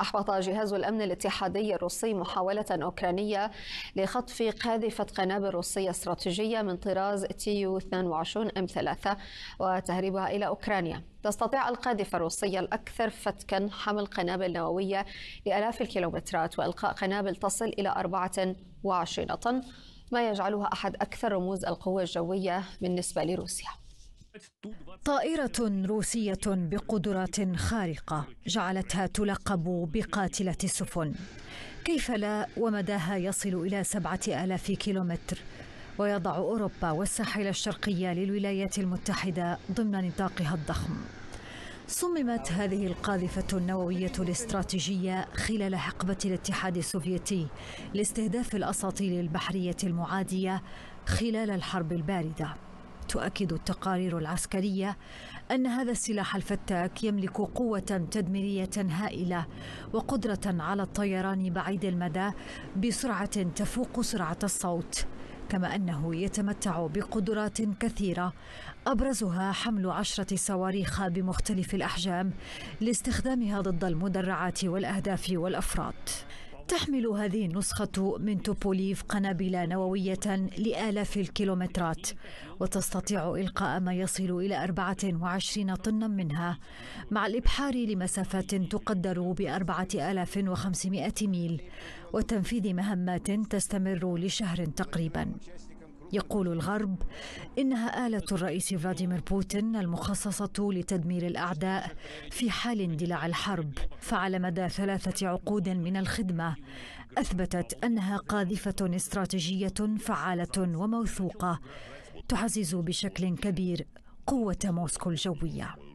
أحبط جهاز الأمن الاتحادي الروسي محاولة أوكرانية لخطف قاذفة قنابل روسية استراتيجية من طراز تيو 22 أم 3 وتهريبها إلى أوكرانيا تستطيع القاذفة الروسية الأكثر فتكا حمل قنابل نووية لآلاف الكيلومترات وإلقاء قنابل تصل إلى 24 طن ما يجعلها أحد أكثر رموز القوة الجوية بالنسبة لروسيا طائرة روسية بقدرات خارقة جعلتها تلقب بقاتلة السفن كيف لا ومداها يصل إلى سبعة آلاف كيلومتر ويضع أوروبا والساحل الشرقي للولايات المتحدة ضمن نطاقها الضخم صممت هذه القاذفة النووية الاستراتيجية خلال حقبة الاتحاد السوفيتي لاستهداف الأساطيل البحرية المعادية خلال الحرب الباردة تؤكد التقارير العسكرية أن هذا السلاح الفتاك يملك قوة تدميرية هائلة وقدرة على الطيران بعيد المدى بسرعة تفوق سرعة الصوت كما أنه يتمتع بقدرات كثيرة أبرزها حمل عشرة صواريخ بمختلف الأحجام لاستخدامها ضد المدرعات والأهداف والأفراد تحمل هذه النسخة من توبوليف قنابل نووية لآلاف الكيلومترات وتستطيع إلقاء ما يصل إلى 24 طنا منها مع الإبحار لمسافات تقدر ب 4500 ميل وتنفيذ مهمات تستمر لشهر تقريباً يقول الغرب انها اله الرئيس فلاديمير بوتين المخصصه لتدمير الاعداء في حال اندلاع الحرب فعلى مدى ثلاثه عقود من الخدمه اثبتت انها قاذفه استراتيجيه فعاله وموثوقه تعزز بشكل كبير قوه موسكو الجويه